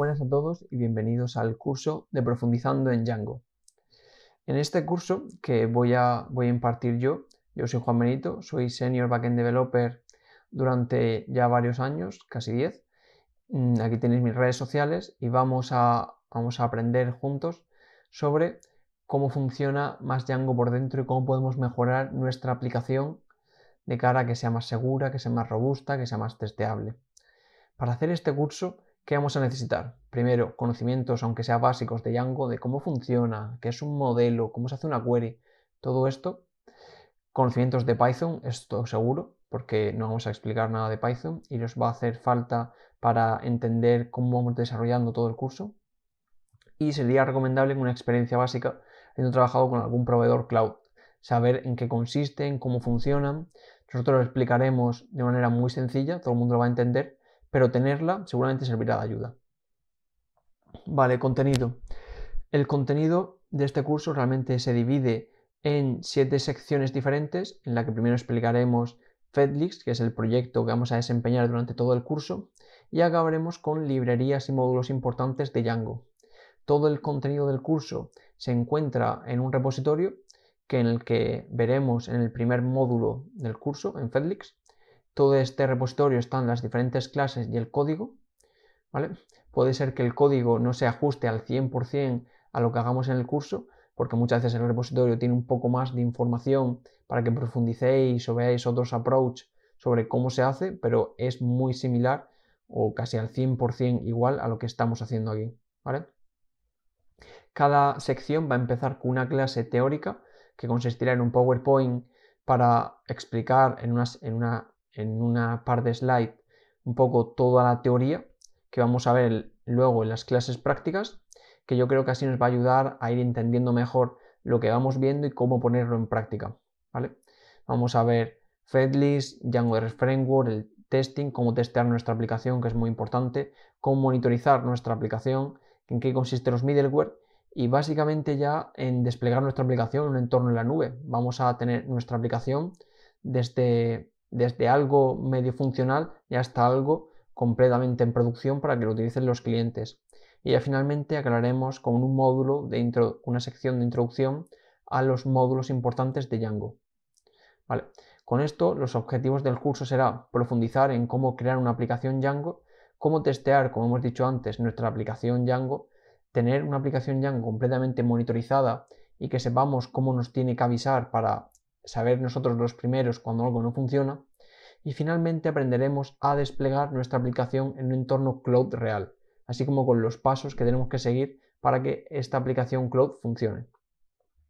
buenas a todos y bienvenidos al curso de Profundizando en Django. En este curso que voy a, voy a impartir yo, yo soy Juan Benito, soy Senior Backend Developer durante ya varios años, casi 10. Mm, aquí tenéis mis redes sociales y vamos a, vamos a aprender juntos sobre cómo funciona más Django por dentro y cómo podemos mejorar nuestra aplicación de cara a que sea más segura, que sea más robusta, que sea más testeable. Para hacer este curso ¿Qué vamos a necesitar? Primero, conocimientos, aunque sea básicos, de Django, de cómo funciona, qué es un modelo, cómo se hace una query, todo esto. Conocimientos de Python, esto seguro, porque no vamos a explicar nada de Python y nos va a hacer falta para entender cómo vamos desarrollando todo el curso. Y sería recomendable una experiencia básica, habiendo trabajado con algún proveedor cloud, saber en qué consisten, cómo funcionan. Nosotros lo explicaremos de manera muy sencilla, todo el mundo lo va a entender, pero tenerla seguramente servirá de ayuda. Vale, contenido. El contenido de este curso realmente se divide en siete secciones diferentes, en la que primero explicaremos FedLix, que es el proyecto que vamos a desempeñar durante todo el curso, y acabaremos con librerías y módulos importantes de Django. Todo el contenido del curso se encuentra en un repositorio que en el que veremos en el primer módulo del curso, en FedLix, todo este repositorio están las diferentes clases y el código, ¿vale? Puede ser que el código no se ajuste al 100% a lo que hagamos en el curso, porque muchas veces el repositorio tiene un poco más de información para que profundicéis o veáis otros approach sobre cómo se hace, pero es muy similar o casi al 100% igual a lo que estamos haciendo aquí, ¿vale? Cada sección va a empezar con una clase teórica que consistirá en un PowerPoint para explicar en en una en una par de slides un poco toda la teoría que vamos a ver luego en las clases prácticas, que yo creo que así nos va a ayudar a ir entendiendo mejor lo que vamos viendo y cómo ponerlo en práctica. ¿vale? Vamos a ver FedList, Django Framework, el testing, cómo testear nuestra aplicación, que es muy importante, cómo monitorizar nuestra aplicación, en qué consiste los middleware y básicamente ya en desplegar nuestra aplicación en un entorno en la nube. Vamos a tener nuestra aplicación desde desde algo medio funcional y hasta algo completamente en producción para que lo utilicen los clientes. Y ya finalmente aclararemos con un módulo de una sección de introducción a los módulos importantes de Django. Vale. Con esto, los objetivos del curso será profundizar en cómo crear una aplicación Django, cómo testear, como hemos dicho antes, nuestra aplicación Django, tener una aplicación Django completamente monitorizada y que sepamos cómo nos tiene que avisar para saber nosotros los primeros cuando algo no funciona. Y finalmente aprenderemos a desplegar nuestra aplicación en un entorno cloud real, así como con los pasos que tenemos que seguir para que esta aplicación cloud funcione.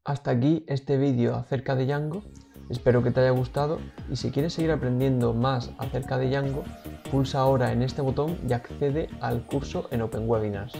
Hasta aquí este vídeo acerca de Django. Espero que te haya gustado y si quieres seguir aprendiendo más acerca de Django, pulsa ahora en este botón y accede al curso en Webinars.